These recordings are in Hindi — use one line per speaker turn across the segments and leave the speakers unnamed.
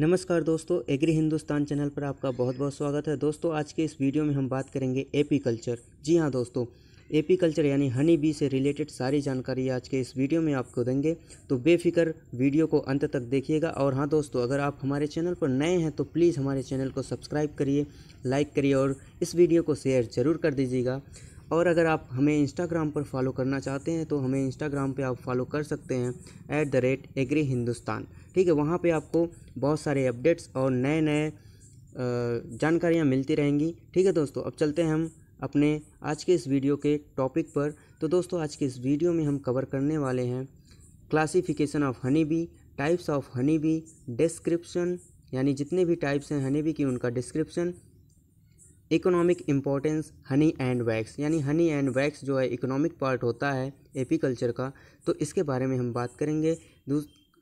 नमस्कार दोस्तों एग्री हिंदुस्तान चैनल पर आपका बहुत बहुत स्वागत है दोस्तों आज के इस वीडियो में हम बात करेंगे एपी कल्चर जी हाँ दोस्तों एपी कल्चर यानी हनी बी से रिलेटेड सारी जानकारी आज के इस वीडियो में आपको देंगे तो बेफिक्र वीडियो को अंत तक देखिएगा और हाँ दोस्तों अगर आप हमारे चैनल पर नए हैं तो प्लीज़ हमारे चैनल को सब्सक्राइब करिए लाइक करिए और इस वीडियो को शेयर ज़रूर कर दीजिएगा और अगर आप हमें इंस्टाग्राम पर फॉलो करना चाहते हैं तो हमें इंस्टाग्राम पे आप फॉलो कर सकते हैं at the rate agree Hindustan ठीक है वहाँ पे आपको बहुत सारे अपडेट्स और नए नए जानकारियाँ मिलती रहेंगी ठीक है दोस्तों अब चलते हैं हम अपने आज के इस वीडियो के टॉपिक पर तो दोस्तों आज के इस वीडियो में हम कवर करने वाले हैं classification of honey bee types of honey bee description यानी जितने भी टाइप्स हैं हनी बी की उनका description economic importance honey and wax यानी हनी एंड वैक्स जो है इकोनॉमिक पार्ट होता है कल्चर का तो इसके बारे में हम बात करेंगे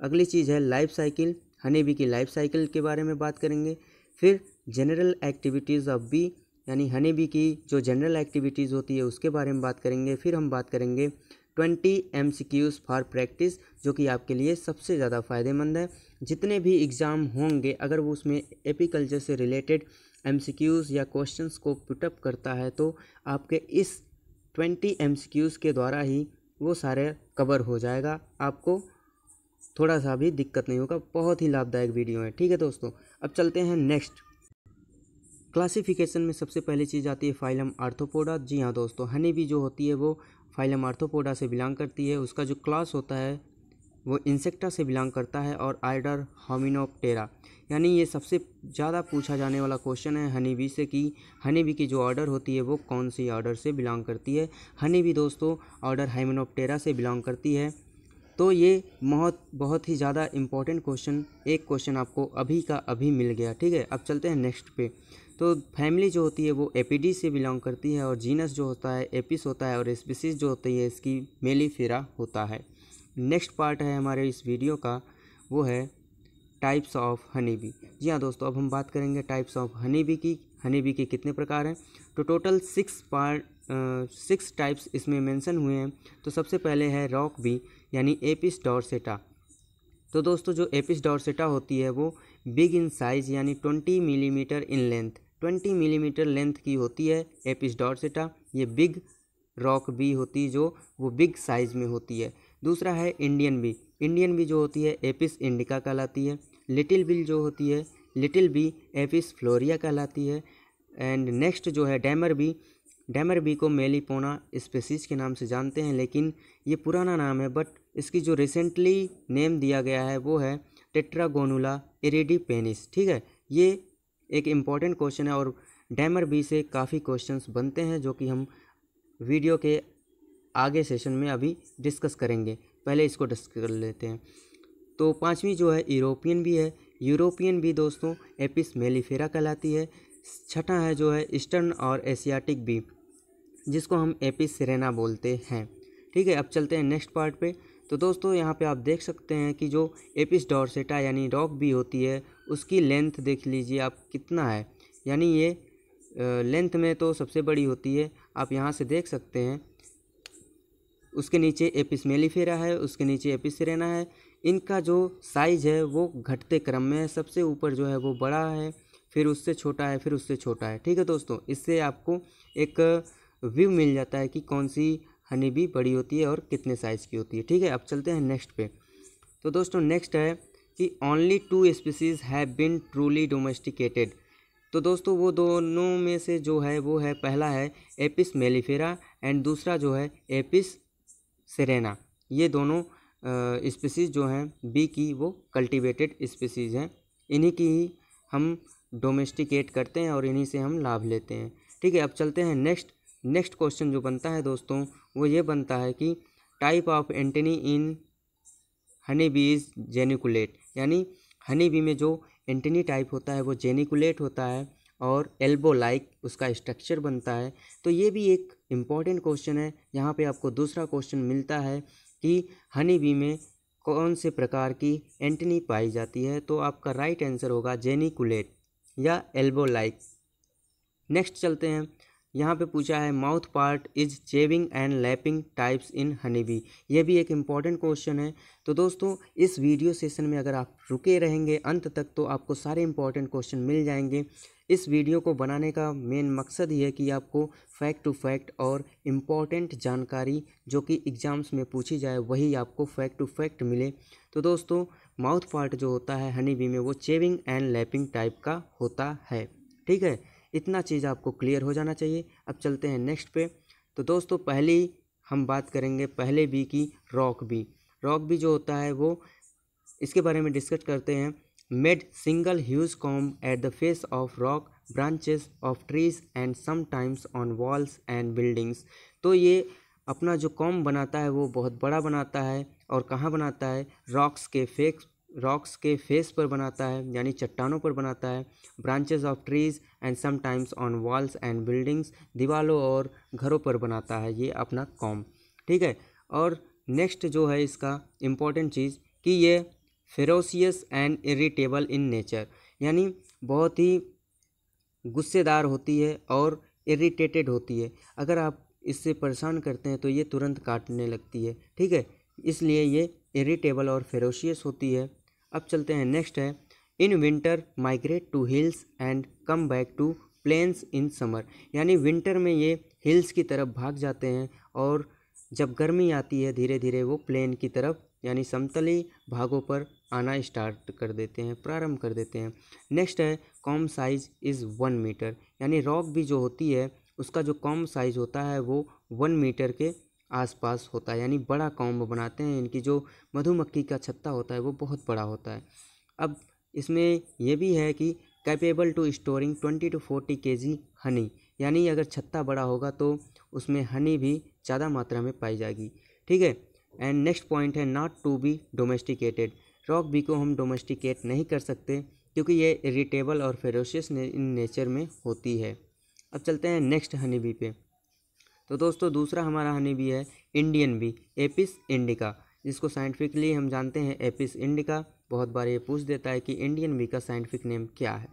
अगली चीज़ है लाइफ साइकिल हनी बी की लाइफ साइकिल के बारे में बात करेंगे फिर जनरल एक्टिविटीज़ ऑफ बी यानी हनी बी की जो जनरल एक्टिविटीज़ होती है उसके बारे में बात करेंगे फिर हम बात करेंगे twenty M C Qs for practice जो कि आपके लिए सबसे ज़्यादा फ़ायदेमंद है जितने भी एग्ज़ाम होंगे अगर वो उसमें कल्चर से रिलेटेड एम या क्वेश्चंस को पुटअप करता है तो आपके इस ट्वेंटी एम के द्वारा ही वो सारे कवर हो जाएगा आपको थोड़ा सा भी दिक्कत नहीं होगा बहुत ही लाभदायक वीडियो है ठीक है दोस्तों अब चलते हैं नेक्स्ट क्लासिफिकेशन में सबसे पहली चीज़ आती है फाइलम आर्थोपोडा जी हाँ दोस्तों हनी भी जो होती है वो फाइलम आर्थोपोडा से बिलोंग करती है उसका जो क्लास होता है वो इंसेक्टा से बिलोंग करता है और आइडर होमिनोप्टेरा यानी ये सबसे ज़्यादा पूछा जाने वाला क्वेश्चन है हनी बी से कि हनी बी की जो ऑर्डर होती है वो कौन सी ऑर्डर से बिलोंग करती है हनी बी दोस्तों ऑर्डर हाइमिनोप्टेरा से बिलोंग करती है तो ये बहुत बहुत ही ज़्यादा इम्पॉर्टेंट क्वेश्चन एक क्वेश्चन आपको अभी का अभी मिल गया ठीक है अब चलते हैं नेक्स्ट पे तो फैमिली जो होती है वो एपीडी से बिलोंग करती है और जीनस जो होता है एपिस होता है और स्पीसीज जो होती है इसकी मेलीफेरा होता है नेक्स्ट पार्ट है हमारे इस वीडियो का वो है टाइप्स ऑफ हनी बी जी हाँ दोस्तों अब हम बात करेंगे टाइप्स ऑफ हनी बी की हनी बी के कितने प्रकार हैं तो total six part six types इसमें मेंशन हुए हैं तो सबसे पहले है रॉक बी यानी एपिस डॉरसेटा तो दोस्तों जो एपिस डॉरसेटा होती है वो बिग इन साइज यानी twenty millimetre in length twenty millimetre length की होती है एपिस डॉरसेटा ये बिग रॉक बी होती जो वो बिग साइज़ में होती है दूसरा है इंडियन बी इंडियन बी जो होती है एपिस इंडिका कहलाती है लिटिल बिल जो होती है लिटिल बी एपिस फ्लोरिया कहलाती है एंड नेक्स्ट जो है डैमर बी डैमर बी को मेलीपोना स्पेसीज के नाम से जानते हैं लेकिन ये पुराना नाम है बट इसकी जो रिसेंटली नेम दिया गया है वो है टेट्रागोनुला इरेडी पेनिस ठीक है ये एक इम्पॉर्टेंट क्वेश्चन है और डैमर बी से काफ़ी क्वेश्चंस बनते हैं जो कि हम वीडियो के आगे सेशन में अभी डिस्कस करेंगे पहले इसको डिस्कस कर लेते हैं तो पाँचवीं जो है यूरोपियन भी है यूरोपियन भी दोस्तों एपिस मेलीफेरा कहलाती है छठा है जो है ईस्टर्न और एशियाटिक भी जिसको हम एपिस सेरेना बोलते हैं ठीक है अब चलते हैं नेक्स्ट पार्ट पे तो दोस्तों यहाँ पे आप देख सकते हैं कि जो एपिस डॉर्सेटा यानी रॉक भी होती है उसकी लेंथ देख लीजिए आप कितना है यानी ये लेंथ में तो सबसे बड़ी होती है आप यहाँ से देख सकते हैं उसके नीचे एपिस मेलीफेरा है उसके नीचे एपिस सेरेना है इनका जो साइज है वो घटते क्रम में है सबसे ऊपर जो है वो बड़ा है फिर उससे छोटा है फिर उससे छोटा है ठीक है दोस्तों इससे आपको एक व्यू मिल जाता है कि कौन सी हनी भी बड़ी होती है और कितने साइज़ की होती है ठीक है अब चलते हैं नेक्स्ट पे तो दोस्तों नेक्स्ट है कि only two species have been truly domesticated तो दोस्तों वो दोनों में से जो है वो है पहला है एपिस मेलीफेरा एंड दूसरा जो है एपिस सेरेना ये दोनों स्पीसीज़ जो हैं बी की वो कल्टीवेटेड स्पीसीज़ हैं इन्हीं की ही हम डोमेस्टिकेट करते हैं और इन्हीं से हम लाभ लेते हैं ठीक है अब चलते हैं नेक्स्ट नेक्स्ट क्वेश्चन जो बनता है दोस्तों वो ये बनता है कि type of antennae in honey bee is geniculate यानी हनी बी में जो एंटनी टाइप होता है वो जेनिकुलेट होता है और एल्बो लाइक उसका स्ट्रक्चर बनता है तो ये भी एक इम्पॉर्टेंट क्वेश्चन है यहाँ पे आपको दूसरा क्वेश्चन मिलता है कि हनी बी में कौन से प्रकार की एंटनी पाई जाती है तो आपका राइट आंसर होगा जेनिकुलेट या एल्बोलाइक नेक्स्ट चलते हैं यहाँ पे पूछा है mouth part is chewing and lapping types in honey bee ये भी एक इम्पॉर्टेंट क्वेश्चन है तो दोस्तों इस वीडियो सेशन में अगर आप रुके रहेंगे अंत तक तो आपको सारे इम्पॉर्टेंट क्वेश्चन मिल जाएंगे इस वीडियो को बनाने का मेन मकसद ये है कि आपको फैक्ट टू फैक्ट और इम्पॉर्टेंट जानकारी जो कि एग्ज़ाम्स में पूछी जाए वही आपको फैक्ट टू फैक्ट मिले तो दोस्तों माउथ पार्ट जो होता है हनी बी में वो चेविंग एंड लैपिंग टाइप का होता है ठीक है इतना चीज़ आपको क्लियर हो जाना चाहिए अब चलते हैं नेक्स्ट पे तो दोस्तों पहले हम बात करेंगे पहले बी की रॉक बी रॉक बी जो होता है वो इसके बारे में डिस्कस करते हैं made single huge comb at the face of rock branches of trees and sometimes on walls and buildings तो ये अपना जो कॉम बनाता है वो बहुत बड़ा बनाता है और कहाँ बनाता है रॉक्स के फेस रॉक्स के फेस पर बनाता है यानी चट्टानों पर बनाता है branches of trees and sometimes on walls and buildings दीवालों और घरों पर बनाता है ये अपना कॉम ठीक है और नेक्स्ट जो है इसका इम्पॉर्टेंट चीज़ कि ये ferocious and irritable in nature यानी बहुत ही गुस्सेदार होती है और इरीटेटेड होती है अगर आप इससे परेशान करते हैं तो ये तुरंत काटने लगती है ठीक है इसलिए ये इरीटेबल और फेरोशियस होती है अब चलते हैं नेक्स्ट है in winter migrate to hills and come back to plains in summer यानी विंटर में ये हिल्स की तरफ भाग जाते हैं और जब गर्मी आती है धीरे धीरे वो प्लेन की तरफ यानी समतली भागों पर आना स्टार्ट कर देते हैं प्रारंभ कर देते हैं नेक्स्ट है comb size is one metre यानी रॉक भी जो होती है उसका जो कॉम साइज होता है वो वन मीटर के आसपास होता है यानी बड़ा कॉम्ब बनाते हैं इनकी जो मधुमक्खी का छत्ता होता है वो बहुत बड़ा होता है अब इसमें यह भी है कि capable to storing twenty to forty K G Honey यानी अगर छत्ता बड़ा होगा तो उसमें हनी भी ज़्यादा मात्रा में पाई जाएगी ठीक है एंड नेक्स्ट पॉइंट है not to be domesticated rock bee को हम डोमेस्टिकेट नहीं कर सकते क्योंकि ये इरिटेबल और फेरोशियस ने, नेचर में होती है अब चलते हैं नेक्स्ट हनी बी पे तो दोस्तों दूसरा हमारा हनी भी है इंडियन भी एपिस इंडिका जिसको साइंटिफिकली हम जानते हैं एपिस इंडिका बहुत बार ये पूछ देता है कि इंडियन बी का साइंटिफिक नेम क्या है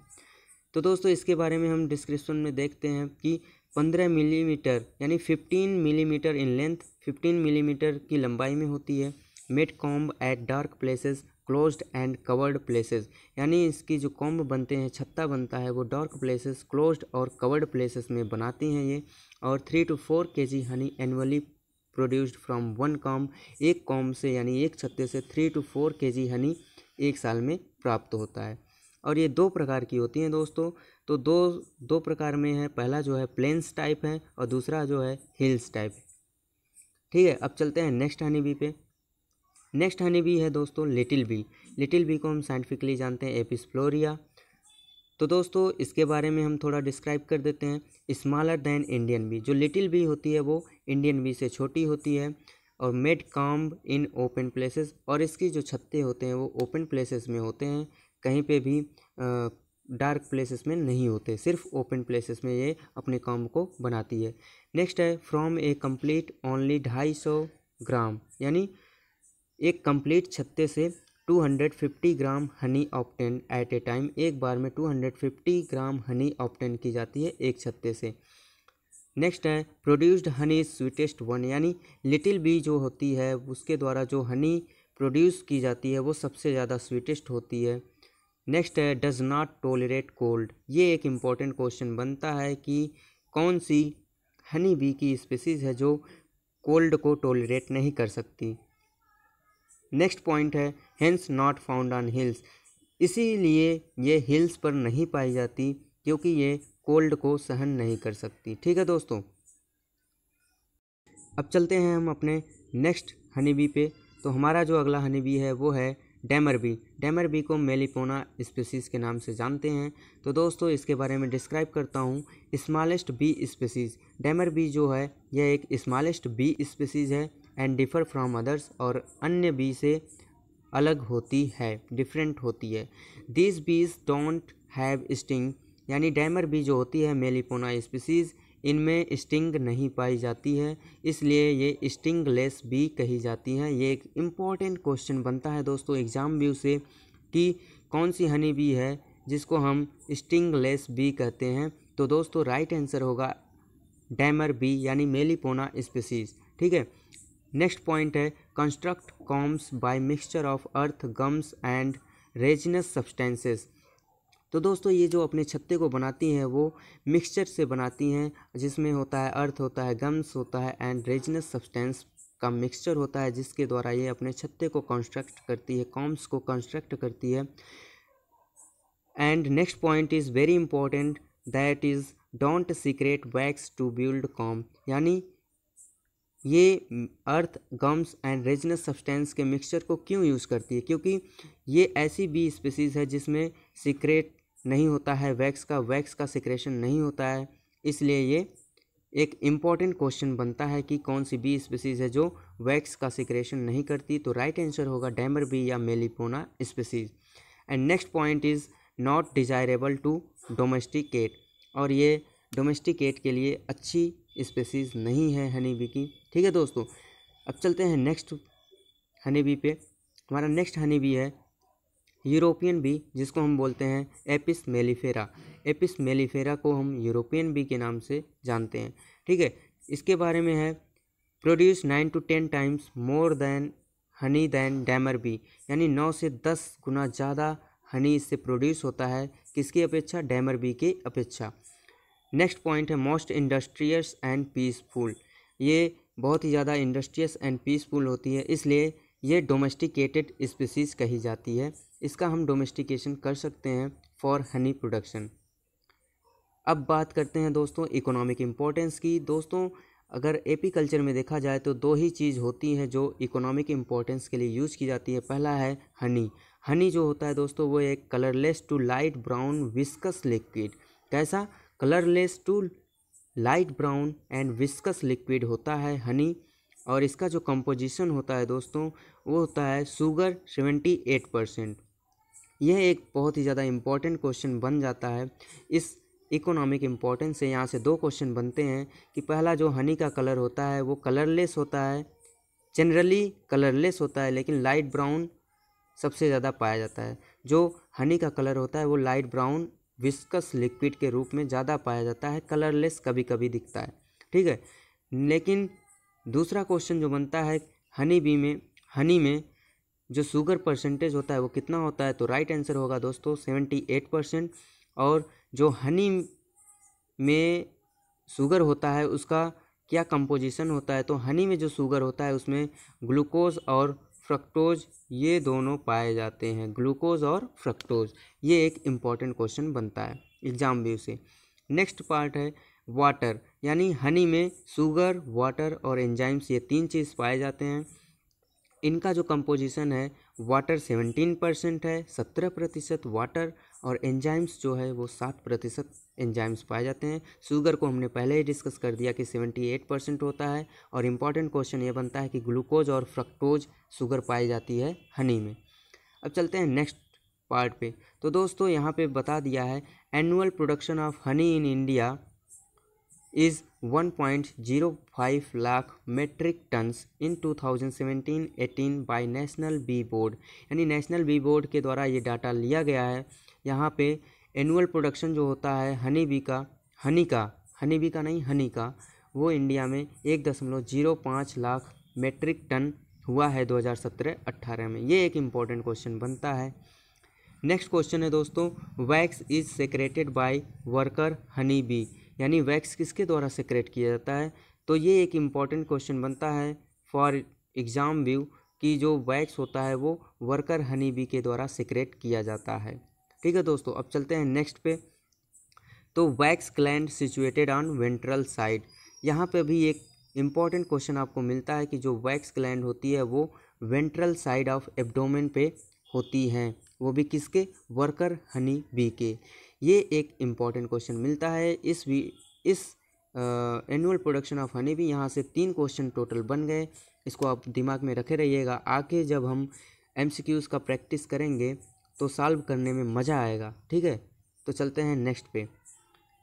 तो दोस्तों इसके बारे में हम डिस्क्रिप्शन में देखते हैं कि पंद्रह मिलीमीटर यानी fifteen millimetre in length fifteen millimetre की लंबाई में होती है made comb at dark places closed and covered places यानी इसकी जो कॉम्ब बनते हैं छत्ता बनता है वो डार्क प्लेसेस क्लोज्ड और कवर्ड प्लेसेस में बनाती हैं ये और three to four K G honey annually produced from one comb एक कॉम से यानी एक छत्ते से three to four K G Honey एक साल में प्राप्त होता है और ये दो प्रकार की होती हैं दोस्तों तो दो दो प्रकार में है पहला जो है प्लेन्स टाइप है और दूसरा जो है हिल्स टाइप ठीक है अब चलते हैं नेक्स्ट हनी बी पे नेक्स्ट हनी भी है दोस्तों लिटिल बी लिटिल बी को हम साइंटिफिकली जानते हैं एपिस्फ्लोरिया तो दोस्तों इसके बारे में हम थोड़ा डिस्क्राइब कर देते हैं स्मॉलर दैन इंडियन बी जो लिटिल बी होती है वो इंडियन बी से छोटी होती है और मेड काम इन ओपन प्लेसेस और इसकी जो छत्ते होते हैं वो ओपन प्लेसेस में होते हैं कहीं पे भी डार्क प्लेसेस में नहीं होते सिर्फ ओपन प्लेसेस में ये अपने काम को बनाती है नेक्स्ट है फ्रॉम ए कम्प्लीट ओनली ढाई सौ ग्राम यानी एक कंप्लीट छत्ते से 250 gram honey obtain at a time एक बार में 250 ग्राम हनी ऑप्टेन की जाती है एक छत्ते से नेक्स्ट है प्रोड्यूस्ड हनी स्वीटेस्ट वन यानी लिटिल बी जो होती है उसके द्वारा जो हनी प्रोड्यूस की जाती है वो सबसे ज़्यादा स्वीटेस्ट होती है नेक्स्ट है डज नॉट टोलरेट कोल्ड ये एक इम्पॉर्टेंट क्वेश्चन बनता है कि कौन सी हनी बी की स्पीसीज़ है जो कोल्ड को टोलरेट नहीं कर सकती नेक्स्ट पॉइंट है hence not found on hills इसीलिए ये हिल्स पर नहीं पाई जाती क्योंकि ये कोल्ड को सहन नहीं कर सकती ठीक है दोस्तों अब चलते हैं हम अपने नेक्स्ट हनीबी पे तो हमारा जो अगला हनीबी है वो है डैमर बी डैमर बी को मेलिपोना स्पेसीज के नाम से जानते हैं तो दोस्तों इसके बारे में डिस्क्राइब करता हूँ smallest bee species dammar bee जो है यह एक स्मॉलेस्ट बी स्पेसीज है एंड डिफ़र फ्रॉम अदर्स और अन्य बी से अलग होती है डिफरेंट होती है this bees don't have sting यानी डैमर बी जो होती है मेलीपोना स्पीसीज़ इनमें स्टिंग नहीं पाई जाती है इसलिए ये स्टिंग लेस बी कही जाती हैं ये एक इम्पॉर्टेंट क्वेश्चन बनता है दोस्तों एग्ज़ाम व्यू से कि कौन सी हनी बी है जिसको हम स्टिंग लेस बी कहते हैं तो दोस्तों राइट आंसर होगा डैमर बी यानी मेलीपोना स्पीसीज ठीक है नेक्स्ट पॉइंट है construct combs by mixture of earth gums and resinous substances तो दोस्तों ये जो अपने छत्ते को बनाती हैं वो मिक्सचर से बनाती हैं जिसमें होता है अर्थ होता है गम्स होता है एंड रेजनस सब्सटेंस का मिक्सचर होता है जिसके द्वारा ये अपने छत्ते को कंस्ट्रक्ट करती है कॉम्स को कंस्ट्रक्ट करती है and next point is very important that is don't secrete wax to build comb यानी ये earth gums and resinous substance के मिक्सचर को क्यों यूज़ करती है क्योंकि ये ऐसी बी स्पीसीज़ है जिसमें सिक्रेट नहीं होता है वैक्स का वैक्स का सिक्रेशन नहीं होता है इसलिए ये एक इम्पॉर्टेंट क्वेश्चन बनता है कि कौन सी बी स्पीसीज़ है जो वैक्स का सिक्रेशन नहीं करती तो राइट आंसर होगा डैमर बी या Melipona species and next point is not desirable to domesticate और ये डोमेस्टिकेट के लिए अच्छी स्पेसीज नहीं है हनी बी की ठीक है दोस्तों अब चलते हैं नेक्स्ट हनी बी पे हमारा नेक्स्ट हनी बी है यूरोपियन बी जिसको हम बोलते हैं एपिस मेलीफेरा एपिस मेलीफेरा को हम यूरोपियन बी के नाम से जानते हैं ठीक है इसके बारे में है produce nine to ten times more than honey than dammar bee यानी नौ से दस गुना ज़्यादा हनी इससे प्रोड्यूस होता है किसकी अपेक्षा डैमर बी की अपेक्षा नेक्स्ट पॉइंट है मोस्ट इंडस्ट्रियस एंड पीसफुल ये बहुत ही ज़्यादा इंडस्ट्रियस एंड पीसफुल होती है इसलिए ये डोमेस्टिकेटेड स्पीसीज कही जाती है इसका हम डोमेस्टिकेशन कर सकते हैं फॉर हनी प्रोडक्शन अब बात करते हैं दोस्तों इकोनॉमिक इम्पोर्टेंस की दोस्तों अगर एपीकल्चर में देखा जाए तो दो ही चीज़ होती है जो इकोनॉमिक इम्पोर्टेंस के लिए यूज़ की जाती है पहला है हनी हनी जो होता है दोस्तों वो एक colourless to light brown viscous liquid कैसा colourless to light brown and viscous liquid होता है हनी और इसका जो कंपोजिशन होता है दोस्तों वो होता है शुगर सेवेंटी एट परसेंट यह एक बहुत ही ज़्यादा इम्पॉर्टेंट क्वेश्चन बन जाता है इस इकोनॉमिक इम्पॉर्टेंस से यहाँ से दो क्वेश्चन बनते हैं कि पहला जो हनी का कलर होता है वो कलरलेस होता है जनरली कलरलेस होता है लेकिन लाइट ब्राउन सबसे ज़्यादा पाया जाता है जो हनी का कलर होता है वो लाइट ब्राउन विस्कस लिक्विड के रूप में ज़्यादा पाया जाता है कलरलेस कभी कभी दिखता है ठीक है लेकिन दूसरा क्वेश्चन जो बनता है हनी बी में हनी में जो शुगर परसेंटेज होता है वो कितना होता है तो राइट आंसर होगा दोस्तों सेवेंटी एट परसेंट और जो हनी में शुगर होता है उसका क्या कंपोजिशन होता है तो हनी में जो शुगर होता है उसमें ग्लूकोज और फ्रक्टोज ये दोनों पाए जाते हैं ग्लूकोज और फ्रक्टोज ये एक इम्पॉर्टेंट क्वेश्चन बनता है एग्जाम भी उसे नेक्स्ट पार्ट है वाटर यानी हनी में शुगर वाटर और एंजाइम्स ये तीन चीज़ पाए जाते हैं इनका जो कंपोजिशन है वाटर सेवेंटीन परसेंट है सत्रह प्रतिशत वाटर और एंजाइम्स जो है वो सात प्रतिशत एंजाइम्स पाए जाते हैं शुगर को हमने पहले ही डिस्कस कर दिया कि सेवेंटी एट परसेंट होता है और इम्पॉर्टेंट क्वेश्चन ये बनता है कि ग्लूकोज और फ्रक्टोज शुगर पाई जाती है हनी में अब चलते हैं नेक्स्ट पार्ट पे तो दोस्तों यहाँ पे बता दिया है annual production of honey in India is five lakh metric tons in seventeen eighteen by National Bee Board यानी नेशनल बी बोर्ड के द्वारा ये डाटा लिया गया है यहाँ पे एनुअल प्रोडक्शन जो होता है हनी बी का हनी का हनी बी का नहीं हनी का वो इंडिया में एक दशमलव जीरो पाँच लाख मेट्रिक टन हुआ है 2017-18 में ये एक इम्पॉर्टेंट क्वेश्चन बनता है नेक्स्ट क्वेश्चन है दोस्तों wax is secreted by worker honey bee यानी वैक्स किसके द्वारा सेक्रेट किया जाता है तो ये एक इम्पॉर्टेंट क्वेश्चन बनता है फॉर एग्ज़ाम व्यू कि जो वैक्स होता है वो वर्कर हनी बी के द्वारा सेक्रेट किया जाता है ठीक है दोस्तों अब चलते हैं नेक्स्ट पे तो wax gland situated on ventral side यहाँ पे भी एक इम्पॉर्टेंट क्वेश्चन आपको मिलता है कि जो वैक्स ग्लैंड होती है वो वेंट्रल साइड ऑफ एबडोमेन पे होती हैं वो भी किसके वर्कर हनी बी के ये एक इम्पॉर्टेंट क्वेश्चन मिलता है इस भी इस एनुअल प्रोडक्शन ऑफ हनी भी यहाँ से तीन क्वेश्चन टोटल बन गए इसको आप दिमाग में रखे रहिएगा आके जब हम एम का प्रैक्टिस करेंगे तो सॉल्व करने में मज़ा आएगा ठीक है तो चलते हैं नेक्स्ट पे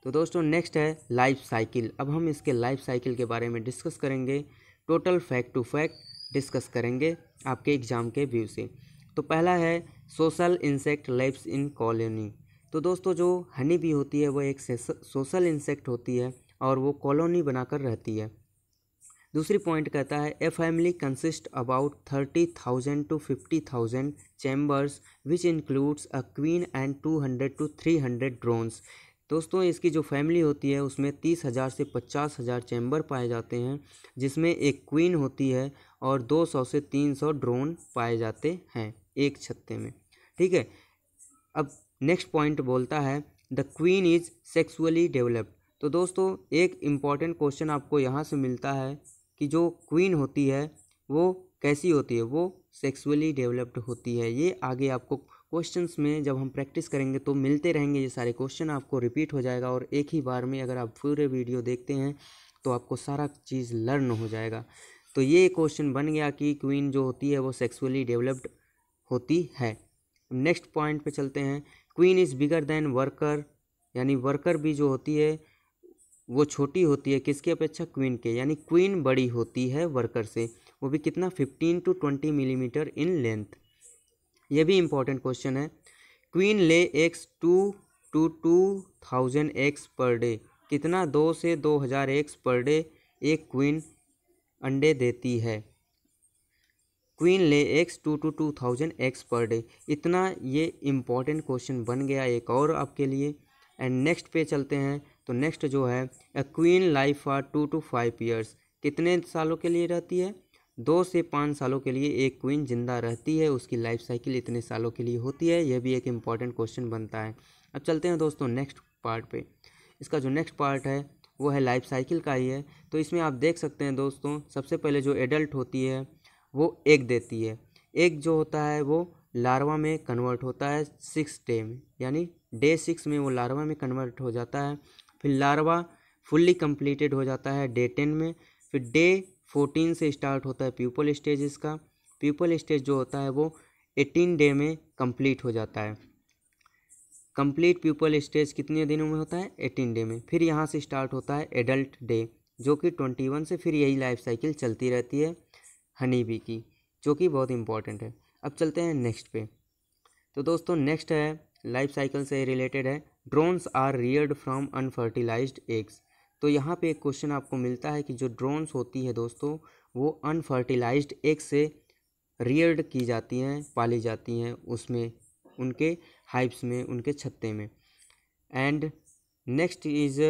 तो दोस्तों नेक्स्ट है लाइफ साइकिल अब हम इसके लाइफ साइकिल के बारे में डिस्कस करेंगे total fact to fact discuss करेंगे आपके एग्ज़ाम के व्यू से तो पहला है social insect lives in colony तो दोस्तों जो हनी भी होती है वह एक सोशल इंसेक्ट होती है और वो कॉलोनी बनाकर रहती है दूसरी पॉइंट कहता है a family consist about thirty thousand to fifty thousand chambers which includes a queen and two hundred to three hundred drones दोस्तों इसकी जो फैमिली होती है उसमें तीस हज़ार से पचास हज़ार चैम्बर पाए जाते हैं जिसमें एक क्वीन होती है और दो सौ से तीन सौ ड्रोन पाए जाते हैं एक छत्ते में ठीक है अब नेक्स्ट पॉइंट बोलता है the queen is sexually developed तो दोस्तों एक इम्पॉर्टेंट क्वेश्चन आपको यहाँ से मिलता है कि जो क्वीन होती है वो कैसी होती है वो सेक्सुअली डेवलप्ड होती है ये आगे आपको क्वेश्चंस में जब हम प्रैक्टिस करेंगे तो मिलते रहेंगे ये सारे क्वेश्चन आपको रिपीट हो जाएगा और एक ही बार में अगर आप पूरे वीडियो देखते हैं तो आपको सारा चीज़ लर्न हो जाएगा तो ये क्वेश्चन बन गया कि क्वीन जो होती है वो सेक्सुअली डेवलप्ड होती है नेक्स्ट पॉइंट पे चलते हैं queen is bigger than worker यानी वर्कर भी जो होती है वो छोटी होती है किसकी अपेक्षा क्वीन के यानी क्वीन बड़ी होती है वर्कर से वो भी कितना fifteen to twenty millimetre in length ये भी इम्पोर्टेंट क्वेश्चन है queen lay eggs two to two thousand eggs per day कितना दो से दो हज़ार एक्स पर डे एक क्वीन अंडे देती है queen lay eggs two to two thousand eggs per day इतना ये इम्पॉर्टेंट क्वेश्चन बन गया एक और आपके लिए एंड नेक्स्ट पे चलते हैं तो नेक्स्ट जो है a queen life for two to five years कितने सालों के लिए रहती है दो से पाँच सालों के लिए एक क्वीन जिंदा रहती है उसकी लाइफ साइकिल इतने सालों के लिए होती है यह भी एक इम्पॉर्टेंट क्वेश्चन बनता है अब चलते हैं दोस्तों नेक्स्ट पार्ट पे इसका जो नेक्स्ट पार्ट है वो है लाइफ साइकिल का ही है तो इसमें आप देख सकते हैं दोस्तों सबसे पहले जो एडल्ट होती है वो एग देती है एक जो होता है वो लार्वा में कन्वर्ट होता है सिक्स डे में यानी डे सिक्स में वो लार्वा में कन्वर्ट हो जाता है फिर लार्वा फुल्ली कंप्लीटेड हो जाता है डे टेन में फिर डे फोर्टीन से स्टार्ट होता है प्यूपल स्टेज इसका प्यूपल स्टेज जो होता है वो एटीन डे में कंप्लीट हो जाता है कंप्लीट प्यूपल स्टेज कितने दिनों में होता है एटीन डे में फिर यहाँ से स्टार्ट होता है एडल्ट डे जो कि ट्वेंटी वन से फिर यही लाइफ साइकिल चलती रहती है हनी बी की जो कि बहुत इंपॉर्टेंट है अब चलते हैं नेक्स्ट पे तो दोस्तों नेक्स्ट है लाइफ साइकिल से रिलेटेड है drones are reared from unfertilised eggs तो यहाँ पे एक क्वेश्चन आपको मिलता है कि जो ड्रोन्स होती है दोस्तों वो अनफर्टिलाइज एग से रियर्ड की जाती हैं पाली जाती हैं उसमें उनके हाइप्स में उनके छत्ते में and next is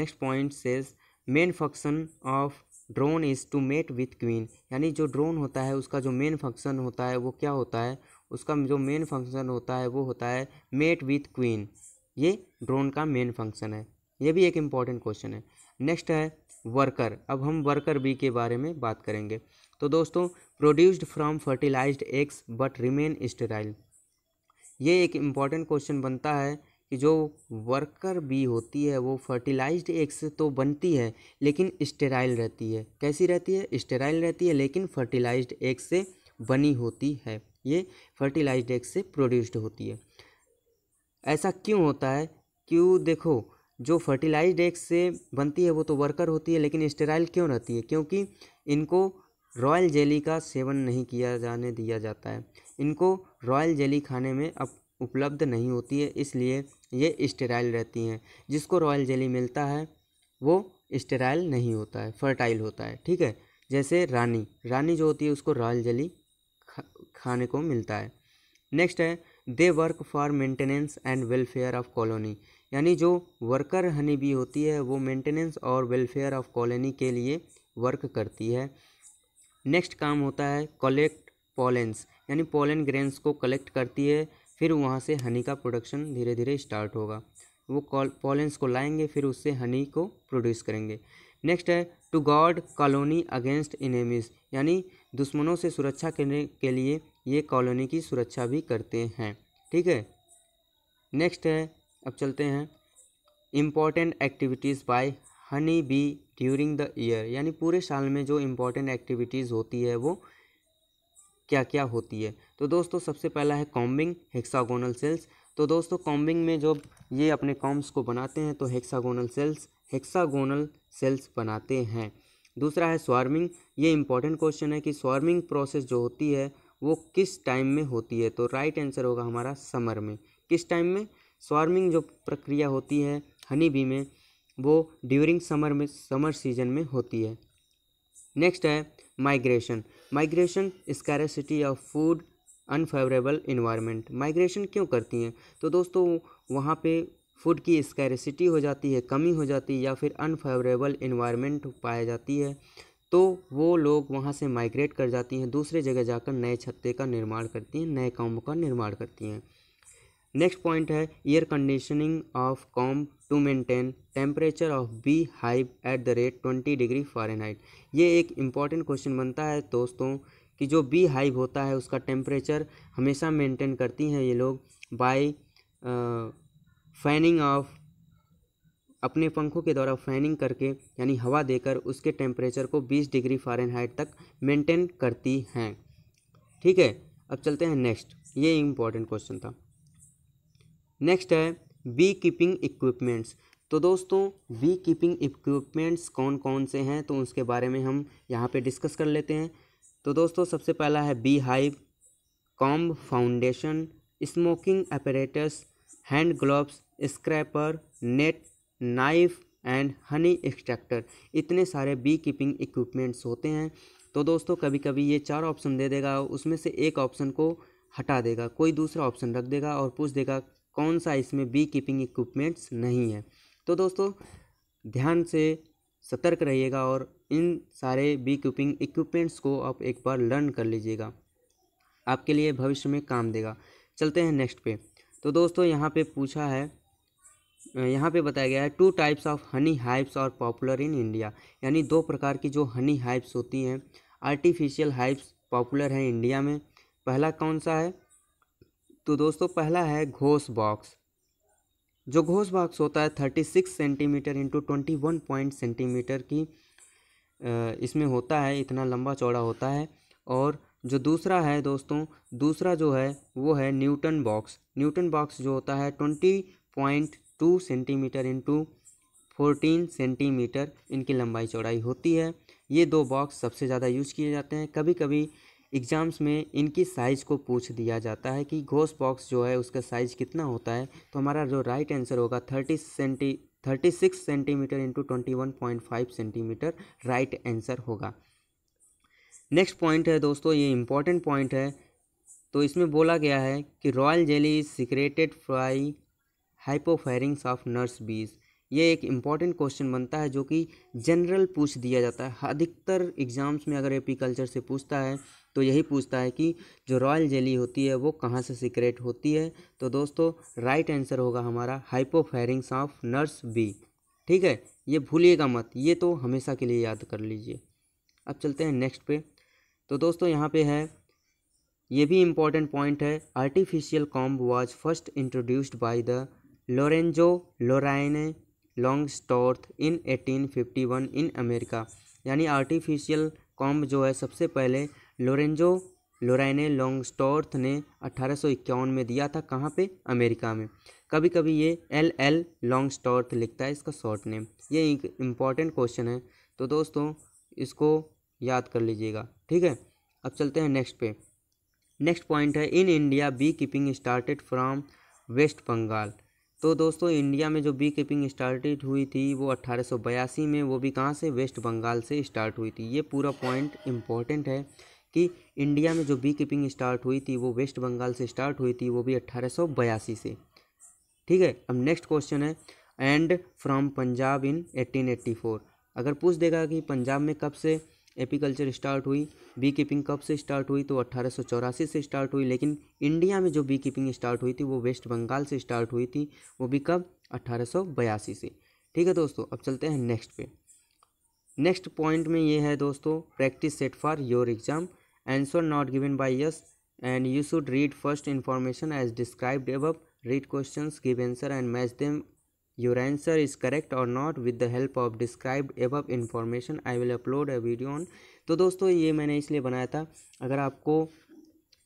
next point says main function of drone is to mate with queen यानी जो ड्रोन होता है उसका जो मेन फंक्शन होता है वो क्या होता है उसका जो मेन फंक्शन होता है वो होता है मेट विथ क्वीन ये ड्रोन का मेन फंक्शन है ये भी एक इम्पॉर्टेंट क्वेश्चन है नेक्स्ट है वर्कर अब हम वर्कर बी के बारे में बात करेंगे तो दोस्तों produced from fertilised eggs but remain sterile ये एक इम्पॉर्टेंट क्वेश्चन बनता है कि जो वर्कर बी होती है वो फर्टिलाइज्ड एग्स तो बनती है लेकिन स्टेराइल रहती है कैसी रहती है स्टेराइल रहती है लेकिन फर्टिलाइज्ड एग्स से बनी होती है ये फर्टिलाइज्ड एग्स से प्रोड्यूस्ड होती है ऐसा क्यों होता है क्यों देखो जो फर्टिलाइज्ड एग से बनती है वो तो वर्कर होती है लेकिन स्टेराइल क्यों रहती है क्योंकि इनको रॉयल जेली का सेवन नहीं किया जाने दिया जाता है इनको रॉयल जेली खाने में अब उपलब्ध नहीं होती है इसलिए ये स्टेराइल रहती हैं जिसको रॉयल जेली मिलता है वो स्टेराइल नहीं होता है फर्टाइल होता है ठीक है जैसे रानी रानी जो होती है उसको रॉयल जेली खा, खाने को मिलता है नेक्स्ट है they work for maintenance and welfare of colony यानी जो वर्कर हनी भी होती है वो मेंटेनेंस और वेलफेयर ऑफ कॉलोनी के लिए वर्क करती है नेक्स्ट काम होता है कलेक्ट पोलेंस यानी पोलन ग्रेन्स को कलेक्ट करती है फिर वहाँ से हनी का प्रोडक्शन धीरे धीरे स्टार्ट होगा वो पोलेंस को लाएंगे फिर उससे हनी को प्रोड्यूस करेंगे नेक्स्ट है to guard colony against enemies यानी दुश्मनों से सुरक्षा करने के लिए ये कॉलोनी की सुरक्षा भी करते हैं ठीक है नेक्स्ट है अब चलते हैं important activities by honey bee during the year यानी पूरे साल में जो इम्पोर्टेंट एक्टिविटीज़ होती है वो क्या क्या होती है तो दोस्तों सबसे पहला है कॉम्बिंग हेक्सागोनल सेल्स तो दोस्तों कॉम्बिंग में जब ये अपने कॉम्स को बनाते हैं तो हेक्सागोनल सेल्स हेक्सागोनल सेल्स बनाते हैं दूसरा है स्वार्मिंग ये इंपॉर्टेंट क्वेश्चन है कि स्वार्मिंग प्रोसेस जो होती है वो किस टाइम में होती है तो राइट आंसर होगा हमारा समर में किस टाइम में स्वार्मिंग जो प्रक्रिया होती है हनी बी में वो ड्यूरिंग समर में समर सीजन में होती है नेक्स्ट है migration migration scarcity of food unfavourable environment migration क्यों करती हैं तो दोस्तों वहाँ पे फूड की स्कैरसिटी हो जाती है कमी हो जाती है या फिर अनफेवरेबल इन्वायरमेंट पाया जाती है तो वो लोग वहाँ से माइग्रेट कर जाती हैं दूसरे जगह जाकर नए छत्ते का निर्माण करती हैं नए कॉम्ब का निर्माण करती हैं नेक्स्ट पॉइंट है air conditioning of comb to maintain temperature of bee hive at the rate twenty degree Fahrenheit ये एक इम्पॉर्टेंट क्वेश्चन बनता है दोस्तों कि जो बी हाइव होता है उसका टेम्परेचर हमेशा मेंटेन करती हैं ये लोग बाय फैनिंग ऑफ अपने पंखों के द्वारा फैनिंग करके यानी हवा देकर उसके टेम्परेचर को 20 डिग्री फ़ारेनहाइट तक मेंटेन करती हैं ठीक है अब चलते हैं नेक्स्ट ये इम्पॉर्टेंट क्वेश्चन था नेक्स्ट है बी कीपिंग इक्विपमेंट्स तो दोस्तों बी कीपिंग इक्विपमेंट्स कौन कौन से हैं तो उसके बारे में हम यहाँ पे डिस्कस कर लेते हैं तो दोस्तों सबसे पहला है bee hive comb foundation smoking apparatus hand gloves scraper net knife and honey extractor इतने सारे बी कीपिंग इक्विपमेंट्स होते हैं तो दोस्तों कभी कभी ये चार ऑप्शन दे देगा उसमें से एक ऑप्शन को हटा देगा कोई दूसरा ऑप्शन रख देगा और पूछ देगा कौन सा इसमें बी कीपिंग इक्विपमेंट्स नहीं है तो दोस्तों ध्यान से सतर्क रहिएगा और इन सारे बी कीपिंग इक्विपमेंट्स को आप एक बार लर्न कर लीजिएगा आपके लिए भविष्य में काम देगा चलते हैं नेक्स्ट पे तो दोस्तों यहाँ पे पूछा है यहाँ पे बताया गया है two types of honey hives और पॉपुलर इन इंडिया यानी दो प्रकार की जो हनी हाइप्स होती हैं आर्टिफिशियल हाइप्स पॉपुलर हैं इंडिया में पहला कौन सा है तो दोस्तों पहला है घोस बॉक्स जो घोस बॉक्स होता है thirty six centimetre into twenty one point centimetre की इसमें होता है इतना लंबा चौड़ा होता है और जो दूसरा है दोस्तों दूसरा जो है वो है न्यूटन बॉक्स न्यूटन बॉक्स जो होता है twenty point two centimetre into fourteen centimetre इनकी लंबाई चौड़ाई होती है ये दो बॉक्स सबसे ज़्यादा यूज किए जाते हैं कभी कभी एग्ज़ाम्स में इनकी साइज़ को पूछ दिया जाता है कि घोष बॉक्स जो है उसका साइज़ कितना होता है तो हमारा जो राइट आंसर होगा thirty centi thirty six centimetre into twenty one point five centimetre right answer होगा नेक्स्ट पॉइंट है दोस्तों ये इम्पॉर्टेंट पॉइंट है तो इसमें बोला गया है कि royal jelly is secreted fry hypopharynx of nurse bees ये एक इम्पॉर्टेंट क्वेश्चन बनता है जो कि जनरल पूछ दिया जाता है अधिकतर एग्ज़ाम्स में अगर एपीकल्चर से पूछता है तो यही पूछता है कि जो रॉयल जेली होती है वो कहाँ से सिक्रेट होती है तो दोस्तों राइट आंसर होगा हमारा हाइपोफेरिंग्स ऑफ नर्स बी ठीक है ये भूलिएगा मत ये तो हमेशा के लिए याद कर लीजिए अब चलते हैं नेक्स्ट पे तो दोस्तों यहाँ पे है ये भी इम्पॉर्टेंट पॉइंट है artificial comb was first introduced by the Lorenzo Lorraine Langstroth in 1851 in America यानी आर्टिफिशियल कॉम्ब जो है सबसे पहले लोरेंजो लोराइने लॉन्गस्टॉर्थ ने अट्ठारह में दिया था कहाँ पे अमेरिका में कभी कभी ये एल एल लॉन्गस्टॉर्थ लिखता है इसका शॉर्ट नेम ये एक इम्पॉर्टेंट क्वेश्चन है तो दोस्तों इसको याद कर लीजिएगा ठीक है अब चलते हैं नेक्स्ट पे नेक्स्ट पॉइंट है in India beekeeping started from West Bengal तो दोस्तों इंडिया में जो बी कीपिंग स्टार्टेड हुई थी वो अट्ठारह में वो भी कहाँ से वेस्ट बंगाल से स्टार्ट हुई थी ये पूरा पॉइंट इम्पॉर्टेंट है कि इंडिया में जो बी कीपिंग स्टार्ट हुई थी वो वेस्ट बंगाल से स्टार्ट हुई थी वो भी अट्ठारह से ठीक है अब नेक्स्ट क्वेश्चन है एंड फ्रॉम पंजाब इन 1884 अगर पूछ देगा कि पंजाब में कब से एपीकल्चर स्टार्ट हुई बी कीपिंग कब से स्टार्ट हुई तो अट्ठारह से स्टार्ट हुई लेकिन इंडिया में जो बी कीपिंग स्टार्ट हुई थी वो वेस्ट बंगाल से स्टार्ट हुई थी वो भी कब अट्ठारह से ठीक है दोस्तों अब चलते हैं नेक्स्ट पे नेक्स्ट पॉइंट में ये है दोस्तों practice set for your exam answer not given by yes and you should read first information as described above read question give answer and match them Your answer is correct or not with the help of described above information. I will upload a video on. तो दोस्तों ये मैंने इसलिए बनाया था अगर आपको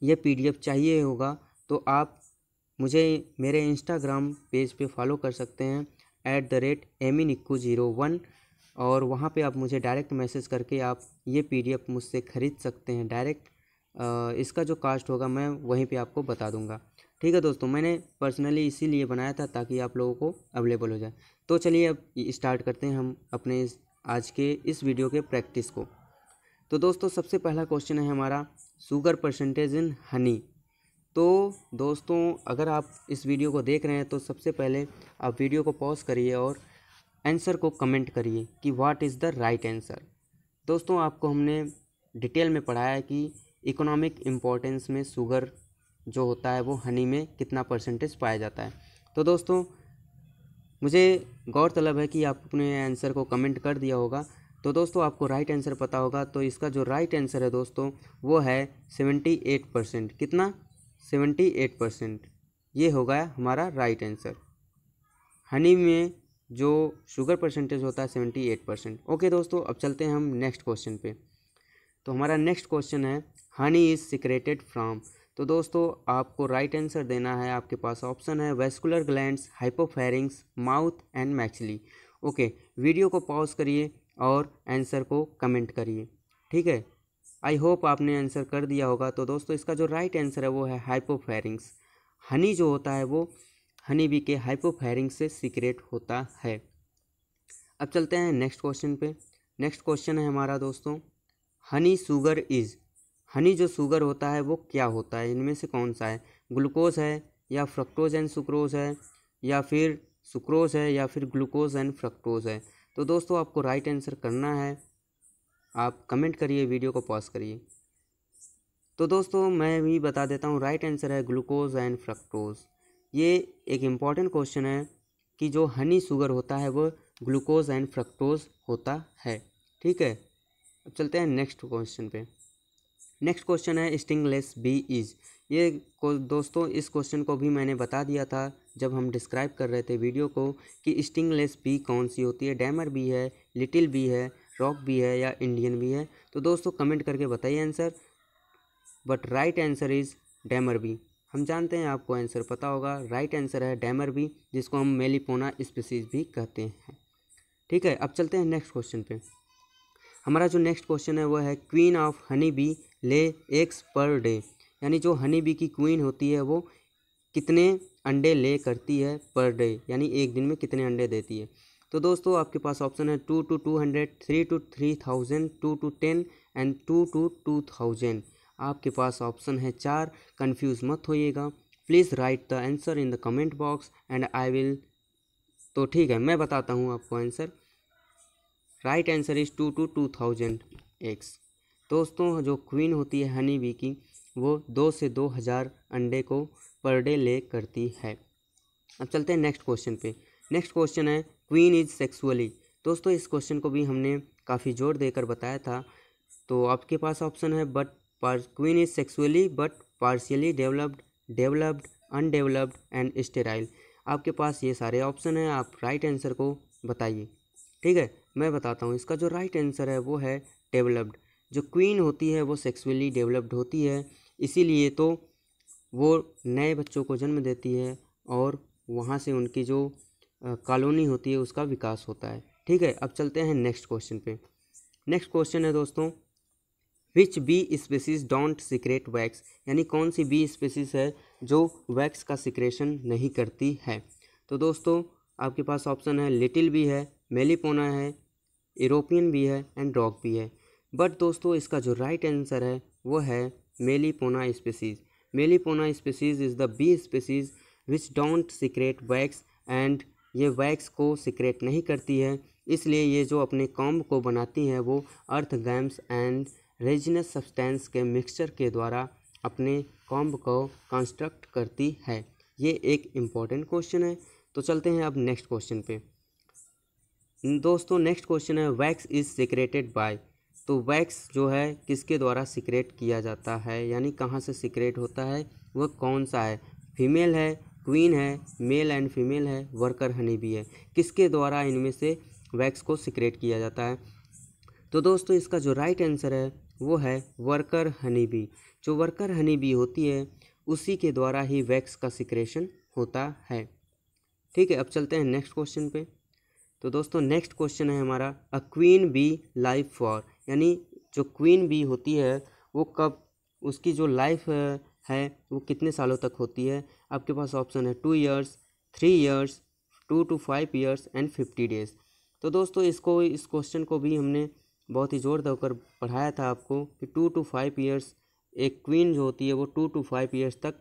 ये पीडीएफ चाहिए होगा तो आप मुझे मेरे इंस्टाग्राम पेज पे फॉलो कर सकते हैं ऐट द रेट इन इक्को जीरो वन और वहाँ पे आप मुझे डायरेक्ट मैसेज करके आप ये पीडीएफ मुझसे ख़रीद सकते हैं डायरेक्ट इसका जो कास्ट होगा मैं वहीं पे आपको बता दूँगा ठीक है दोस्तों मैंने पर्सनली इसीलिए बनाया था ताकि आप लोगों को अवेलेबल हो जाए तो चलिए अब स्टार्ट करते हैं हम अपने आज के इस वीडियो के प्रैक्टिस को तो दोस्तों सबसे पहला क्वेश्चन है हमारा शुगर परसेंटेज इन हनी तो दोस्तों अगर आप इस वीडियो को देख रहे हैं तो सबसे पहले आप वीडियो को पॉज करिए और आंसर को कमेंट करिए कि what is the right answer दोस्तों आपको हमने डिटेल में पढ़ाया कि इकोनॉमिक इम्पोर्टेंस में शुगर जो होता है वो हनी में कितना परसेंटेज पाया जाता है तो दोस्तों मुझे गौरतलब है कि आप अपने आंसर को कमेंट कर दिया होगा तो दोस्तों आपको राइट आंसर पता होगा तो इसका जो राइट आंसर है दोस्तों वो है सेवेंटी एट परसेंट कितना सेवेंटी एट परसेंट ये होगा हमारा राइट आंसर हनी में जो शुगर परसेंटेज होता है सेवेंटी एट परसेंट ओके दोस्तों अब चलते हैं हम नेक्स्ट क्वेश्चन पे तो हमारा नेक्स्ट क्वेश्चन है हनी इज़ सिक्रेटेड फ्राम तो दोस्तों आपको राइट right आंसर देना है आपके पास ऑप्शन है vascular glands hypopharynx mouth and maxillae okay video को पॉज करिए और आंसर को कमेंट करिए ठीक है आई होप आपने आंसर कर दिया होगा तो दोस्तों इसका जो राइट right आंसर है वो है हाइपोफेरिंग्स हनी जो होता है वो हनी बी के हाइपोफेरिंग से सीक्रेट होता है अब चलते हैं नेक्स्ट क्वेश्चन पे नेक्स्ट क्वेश्चन है हमारा दोस्तों हनी शुगर इज़ हनी जो शुगर होता है वो क्या होता है इनमें से कौन सा है ग्लूकोज है या फ्रक्टोज एंड सुक्रोज है या फिर सुक्रोज है या फिर ग्लूकोज एंड फ्रक्टोज है तो दोस्तों आपको राइट आंसर करना है आप कमेंट करिए वीडियो को पॉज करिए तो दोस्तों मैं भी बता देता हूँ राइट आंसर है ग्लूकोज एंड फ्रक्टोज ये एक इम्पॉर्टेंट क्वेश्चन है कि जो हनी शुगर होता है वो ग्लूकोज एंड फ्रक्टोज होता है ठीक है अब चलते हैं नेक्स्ट क्वेश्चन पे नेक्स्ट क्वेश्चन है स्टिंगलेस बी इज ये को दोस्तों इस क्वेश्चन को भी मैंने बता दिया था जब हम डिस्क्राइब कर रहे थे वीडियो को कि स्टिंगलेस बी कौन सी होती है डैमर बी है लिटिल बी है रॉक बी है या इंडियन बी है तो दोस्तों कमेंट करके बताइए answer but right answer is dammar bee हम जानते हैं आपको आंसर पता होगा राइट आंसर है डैमर बी जिसको हम मेलीपोना स्पीसीज भी कहते हैं ठीक है अब चलते हैं नेक्स्ट क्वेश्चन पे हमारा जो नेक्स्ट क्वेश्चन है वो है queen of honey bee lay eggs per day यानी जो हनी बी की क्वीन होती है वो कितने अंडे ले करती है पर डे यानी एक दिन में कितने अंडे देती है तो दोस्तों आपके पास ऑप्शन है two to two hundred three two three thousand two two ten and two to two thousand आपके पास ऑप्शन है चार कंफ्यूज मत होइएगा please write the answer in the comment box and I will तो ठीक है मैं बताता हूँ आपको answer right answer is two to two thousand एक्स दोस्तों जो क्वीन होती है हनी बी की वो दो से दो हज़ार अंडे को पर डे ले करती है अब चलते हैं नेक्स्ट क्वेश्चन पे नेक्स्ट क्वेश्चन है क्वीन इज सेक्सुअली दोस्तों इस क्वेश्चन को भी हमने काफ़ी जोर देकर बताया था तो आपके पास ऑप्शन है but queen is sexually but partially developed developed undeveloped and sterile आपके पास ये सारे ऑप्शन हैं आप राइट आंसर को बताइए ठीक है मैं बताता हूँ इसका जो राइट आंसर है वो है डेवलप्ड जो क्वीन होती है वो सेक्सुअली डेवलप्ड होती है इसीलिए तो वो नए बच्चों को जन्म देती है और वहाँ से उनकी जो कॉलोनी होती है उसका विकास होता है ठीक है अब चलते हैं नेक्स्ट क्वेश्चन पे नेक्स्ट क्वेश्चन है दोस्तों which bee species don't secrete wax यानी कौन सी बी स्पेसिस है जो वैक्स का सिक्रेशन नहीं करती है तो दोस्तों आपके पास ऑप्शन है लिटिल बी है मेलीपोना है यूरोपियन भी है एंड रॉक भी है बट दोस्तों इसका जो राइट right आंसर है वो है melipona species melipona species is the bee species which don't secrete wax and ये वैक्स को सिक्रेट नहीं करती है इसलिए ये जो अपने कॉम्ब को बनाती हैं वो earth gums and resinous substance के मिक्सचर के द्वारा अपने कॉम्ब को कंस्ट्रक्ट करती है ये एक इम्पॉर्टेंट क्वेश्चन है तो चलते हैं अब नेक्स्ट क्वेश्चन पे दोस्तों नेक्स्ट क्वेश्चन है वैक्स इज सिक्रेटेड बाय तो वैक्स जो है किसके द्वारा सिक्रेट किया जाता है यानी कहाँ से सिक्रेट होता है वह कौन सा है फीमेल है क्वीन है मेल एंड फीमेल है वर्कर हनी भी है किसके द्वारा इनमें से वैक्स को सिक्रेट किया जाता है तो दोस्तों इसका जो राइट आंसर है वो है वर्कर हनी बी जो वर्कर हनी बी होती है उसी के द्वारा ही वैक्स का सिक्रेशन होता है ठीक है अब चलते हैं नेक्स्ट क्वेश्चन पे तो दोस्तों नेक्स्ट क्वेश्चन है हमारा uh queen bee life for यानी जो क्वीन बी होती है वो कब उसकी जो लाइफ है वो कितने सालों तक होती है आपके पास ऑप्शन है two years three years two to five years and fifty days तो दोस्तों इसको इस क्वेश्चन को भी हमने बहुत ही जोर देकर पढ़ाया था आपको कि टू टू फाइव ईयर्स एक क्वीन जो होती है वो टू टू फाइव ईयर्स तक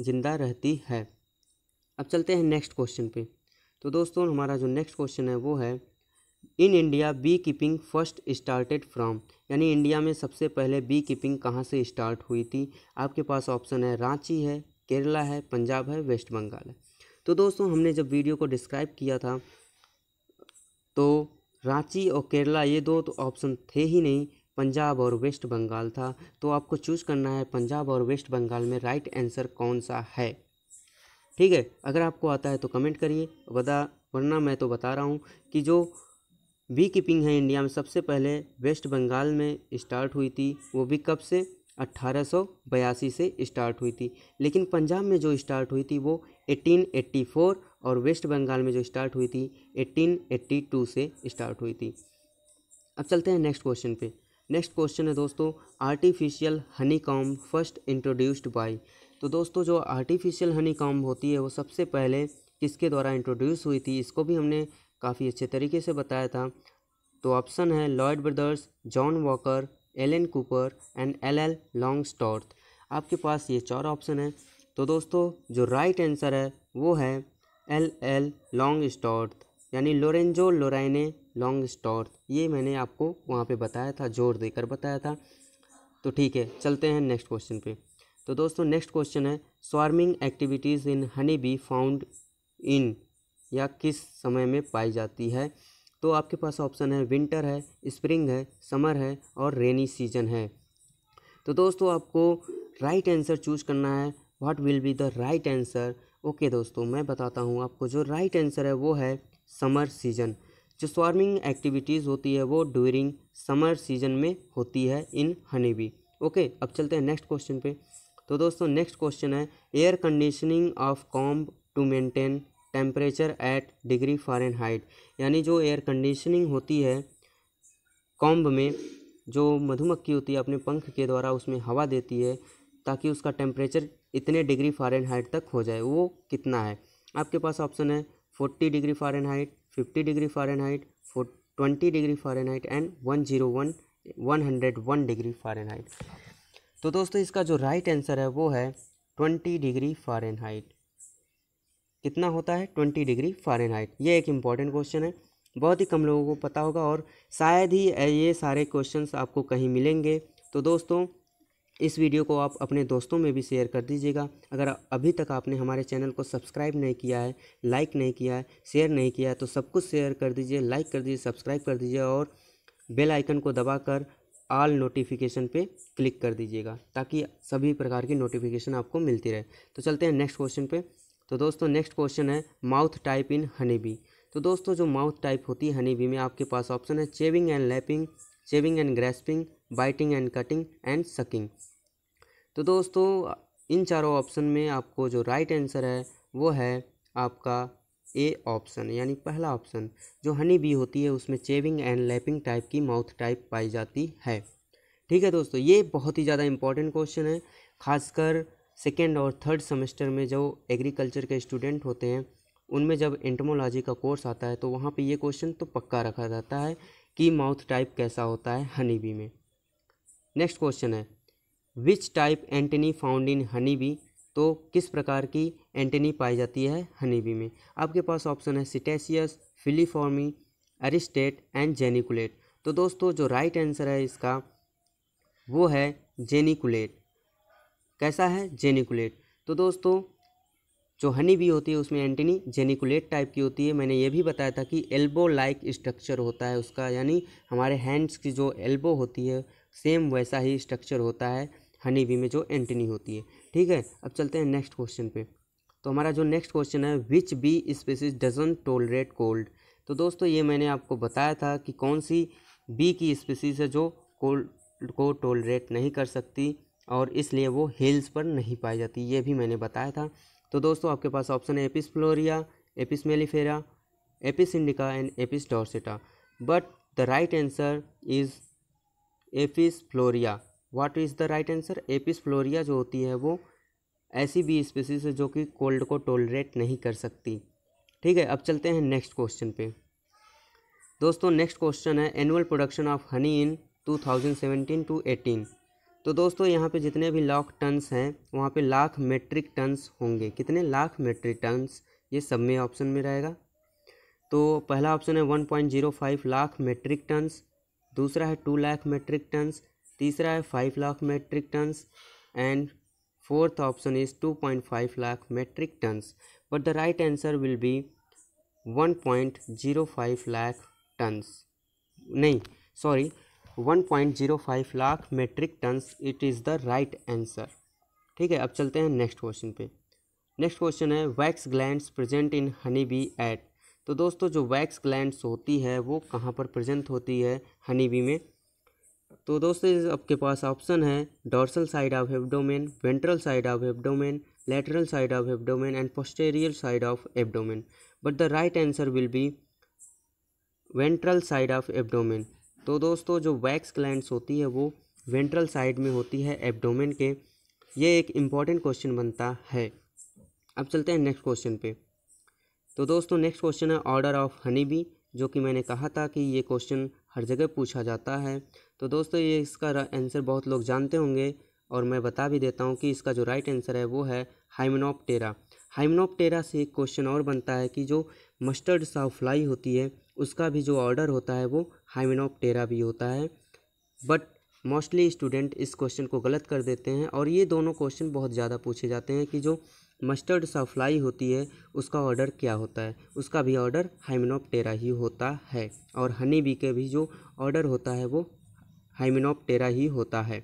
ज़िंदा रहती है अब चलते हैं नेक्स्ट क्वेश्चन पे तो दोस्तों हमारा जो नेक्स्ट क्वेश्चन है वो है in India beekeeping first started from यानी इंडिया में सबसे पहले बी कीपिंग कहाँ से स्टार्ट हुई थी आपके पास ऑप्शन है रांची है केरला है पंजाब है वेस्ट बंगाल है तो दोस्तों हमने जब वीडियो को डिस्क्राइब किया था तो रांची और केरला ये दो तो ऑप्शन थे ही नहीं पंजाब और वेस्ट बंगाल था तो आपको चूज करना है पंजाब और वेस्ट बंगाल में राइट आंसर कौन सा है ठीक है अगर आपको आता है तो कमेंट करिए बता वरना मैं तो बता रहा हूँ कि जो बी कीपिंग है इंडिया में सबसे पहले वेस्ट बंगाल में स्टार्ट हुई थी वो भी कब से अट्ठारह से स्टार्ट हुई थी लेकिन पंजाब में जो स्टार्ट हुई थी वो 1884 और वेस्ट बंगाल में जो स्टार्ट हुई थी 1882 से स्टार्ट हुई थी अब चलते हैं नेक्स्ट क्वेश्चन पे नेक्स्ट क्वेश्चन है दोस्तों artificial honey comb first introduced by तो दोस्तों जो आर्टिफिशियल हनी कॉम्ब होती है वो सबसे पहले किसके द्वारा इंट्रोड्यूस हुई थी इसको भी हमने काफ़ी अच्छे तरीके से बताया था तो ऑप्शन है Lloyd brothers John Walker Allen Cooper and L L Langstroth आपके पास ये चार ऑप्शन है तो दोस्तों जो राइट आंसर है वो है एल एल लॉन्ग स्टॉर्थ यानी लोरेंजो लोराइने लॉन्ग स्टॉर्थ ये मैंने आपको वहाँ पे बताया था जोर देकर बताया था तो ठीक है चलते हैं नेक्स्ट क्वेश्चन पे तो दोस्तों नेक्स्ट क्वेश्चन है swarming activities in honey bee found in या किस समय में पाई जाती है तो आपके पास ऑप्शन है विंटर है स्प्रिंग है समर है और रेनी सीजन है तो दोस्तों आपको राइट आंसर चूज करना है what will be the right answer okay दोस्तों मैं बताता हूँ आपको जो राइट आंसर है वो है समर सीजन जो स्वार्मिंग एक्टिविटीज़ होती है वो ड्यूरिंग समर सीजन में होती है इन हनी बी ओके अब चलते हैं नेक्स्ट क्वेश्चन पे तो दोस्तों नेक्स्ट क्वेश्चन है air conditioning of comb to maintain temperature at degree height यानी जो एयर कंडीशनिंग होती है कॉम्ब में जो मधुमक्खी होती है अपने पंख के द्वारा उसमें हवा देती है ताकि उसका टेम्परेचर इतने डिग्री हाइट तक हो जाए वो कितना है आपके पास ऑप्शन है forty degree height fifty degree height twenty degree height and one zero one one hundred one degree height तो दोस्तों इसका जो राइट आंसर है वो है ट्वेंटी डिग्री हाइट कितना होता है ट्वेंटी डिग्री फ़ारेनहाइट ये एक इम्पॉर्टेंट क्वेश्चन है बहुत ही कम लोगों को पता होगा और शायद ही ये सारे क्वेश्चन आपको कहीं मिलेंगे तो दोस्तों इस वीडियो को आप अपने दोस्तों में भी शेयर कर दीजिएगा अगर अभी तक आपने हमारे चैनल को सब्सक्राइब नहीं किया है लाइक नहीं किया है शेयर नहीं किया है तो सब कुछ शेयर कर दीजिए लाइक कर दीजिए सब्सक्राइब कर दीजिए और बेल आइकन को दबाकर ऑल नोटिफिकेशन पे क्लिक कर दीजिएगा ताकि सभी प्रकार की नोटिफिकेशन आपको मिलती रहे तो चलते हैं नेक्स्ट क्वेश्चन पर तो दोस्तों नेक्स्ट क्वेश्चन है mouth type in honey bee तो दोस्तों जो माउथ टाइप होती है हनी बी में आपके पास ऑप्शन है chewing and lapping chewing and grasping biting and cutting and sucking तो दोस्तों इन चारों ऑप्शन में आपको जो राइट आंसर है वो है आपका ए ऑप्शन यानी पहला ऑप्शन जो हनी बी होती है उसमें चेविंग एंड लैपिंग टाइप की माउथ टाइप पाई जाती है ठीक है दोस्तों ये बहुत ही ज़्यादा इंपॉर्टेंट क्वेश्चन है खासकर सेकेंड और थर्ड सेमेस्टर में जो एग्रीकल्चर के स्टूडेंट होते हैं उनमें जब एंटमोलॉजी का कोर्स आता है तो वहाँ पे ये क्वेश्चन तो पक्का रखा जाता है कि माउथ टाइप कैसा होता है हनी बी में नेक्स्ट क्वेश्चन है which type antenna found in honey bee तो किस प्रकार की एंटनी पाई जाती है हनी बी में आपके पास ऑप्शन है सिटेसियस फिलीफॉर्मी अरिस्टेट एंड जेनिकुलेट तो दोस्तों जो राइट right आंसर है इसका वो है जेनिकुलेट कैसा है जेनिकुलेट तो दोस्तों जो हनी भी होती है उसमें एंटनी जेनिकुलेट टाइप की होती है मैंने ये भी बताया था कि एल्बो लाइक स्ट्रक्चर होता है उसका यानी हमारे हैंड्स की जो एल्बो होती है सेम वैसा ही स्ट्रक्चर होता है हनी बी में जो एंटनी होती है ठीक है अब चलते हैं नेक्स्ट क्वेश्चन पे तो हमारा जो नेक्स्ट क्वेश्चन है which bee species doesn't tolerate cold तो दोस्तों ये मैंने आपको बताया था कि कौन सी बी की स्पीसीज है जो कोल्ड को टोलरेट नहीं कर सकती और इसलिए वो हिल्स पर नहीं पाई जाती ये भी मैंने बताया था तो दोस्तों आपके पास ऑप्शन है Apis florea Apis mellifera Apis indica and Apis dorsata but the right answer is Apis florea what is the right answer Apis florea जो होती है वो ऐसी भी स्पीसीज है जो कि कोल्ड को टोलरेट नहीं कर सकती ठीक है अब चलते हैं नेक्स्ट क्वेश्चन पे दोस्तों नेक्स्ट क्वेश्चन है annual production of honey in 2017 to eighteen तो दोस्तों यहाँ पे जितने भी लाख टन्स हैं वहाँ पे लाख मेट्रिक टन्स होंगे कितने लाख मेट्रिक टन्स ये सब में ऑप्शन में रहेगा तो पहला ऑप्शन है one point zero five lakh metric tons दूसरा है टू लाख मेट्रिक टन्स तीसरा है five lakh metric tons and fourth option is two point five lakh metric tons but the right answer will be one point zero five lakh tons नहीं sorry 1.05 lakh metric tons it is the right answer ठीक है अब चलते हैं नेक्स्ट क्वेश्चन पे नेक्स्ट क्वेश्चन है wax glands present in honey bee at तो दोस्तों जो वैक्स ग्लैंड्स होती है वो कहाँ पर प्रेजेंट होती है हनी बी में तो दोस्तों आपके पास ऑप्शन है dorsal side of abdomen ventral side of abdomen lateral side of abdomen and posterior side of abdomen but the right answer will be ventral side of abdomen तो दोस्तों जो वैक्स ग्लैंड होती है वो वेंट्रल साइड में होती है एबडोमेन के ये एक इम्पॉर्टेंट क्वेश्चन बनता है अब चलते हैं नेक्स्ट क्वेश्चन पे तो दोस्तों नेक्स्ट क्वेश्चन है ऑर्डर ऑफ हनी बी जो कि मैंने कहा था कि ये क्वेश्चन हर जगह पूछा जाता है तो दोस्तों ये इसका आंसर बहुत लोग जानते होंगे और मैं बता भी देता हूँ कि इसका जो राइट आंसर है वो है हाइमनोपटेरा हाइमनोपटेरा से एक क्वेश्चन और बनता है कि जो मस्टर्ड फ्लाई होती है उसका भी जो ऑर्डर होता है वो हाइमिनोपटेरा भी होता है बट मोस्टली स्टूडेंट इस क्वेश्चन को गलत कर देते हैं और ये दोनों क्वेश्चन बहुत ज़्यादा पूछे जाते हैं कि जो मस्टर्ड फ्लाई होती है उसका ऑर्डर क्या होता है उसका भी ऑर्डर हाइमिनोपटेरा ही होता है और हनी बी के भी जो ऑर्डर होता है वो हाइमिनोपटेरा ही होता है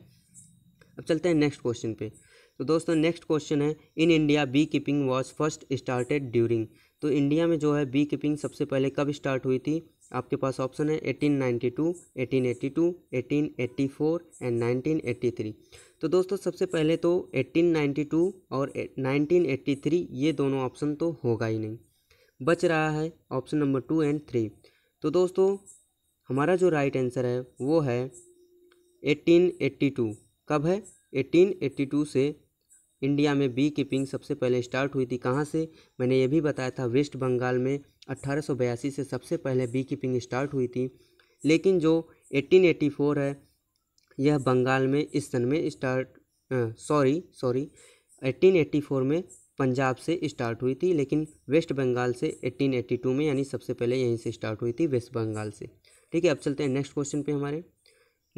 अब चलते हैं नेक्स्ट क्वेश्चन पे तो दोस्तों नेक्स्ट क्वेश्चन है in India beekeeping was first started during तो इंडिया में जो है बी कीपिंग सबसे पहले कब स्टार्ट हुई थी आपके पास ऑप्शन है 1892, 1882, 1884 एंड 1983 तो दोस्तों सबसे पहले तो 1892 और 1983 ये दोनों ऑप्शन तो होगा ही नहीं बच रहा है option number two and three तो दोस्तों हमारा जो राइट आंसर है वो है 1882 कब है 1882 से इंडिया में बी कीपिंग सबसे पहले स्टार्ट हुई थी कहाँ से मैंने ये भी बताया था वेस्ट बंगाल में अट्ठारह से सबसे पहले बी कीपिंग स्टार्ट हुई थी लेकिन जो 1884 है यह बंगाल में इस सन में स्टार्ट सॉरी सॉरी 1884 में पंजाब से स्टार्ट हुई थी लेकिन वेस्ट बंगाल से 1882 में यानी सबसे पहले यहीं से स्टार्ट हुई थी वेस्ट बंगाल से ठीक है अब चलते हैं नेक्स्ट क्वेश्चन पे हमारे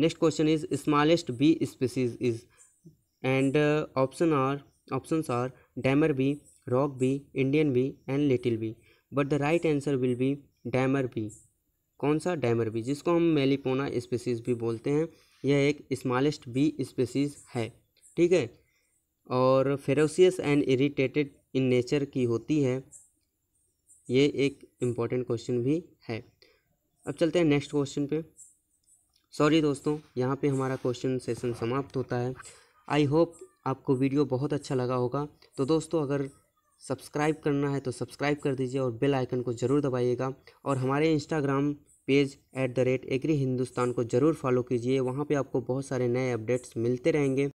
next question is smallest bee species is and option are option are dammar bee rock bee Indian bee and little bee but the right answer will be dammar bee कौन सा डैमर बी जिसको हम मेलीपोना स्पेसीज भी बोलते हैं यह एक स्मॉलेस्ट बी स्पेसीज है ठीक है और ferocious and irritated in nature की होती है ये एक इम्पॉर्टेंट क्वेश्चन भी है अब चलते हैं नेक्स्ट क्वेश्चन पे सॉरी दोस्तों यहाँ पे हमारा क्वेश्चन सेशन समाप्त होता है आई होप आपको वीडियो बहुत अच्छा लगा होगा तो दोस्तों अगर सब्सक्राइब करना है तो सब्सक्राइब कर दीजिए और बेल आइकन को ज़रूर दबाइएगा और हमारे Instagram page at the rate agree Hindustan को ज़रूर फॉलो कीजिए वहाँ पे आपको बहुत सारे नए अपडेट्स मिलते रहेंगे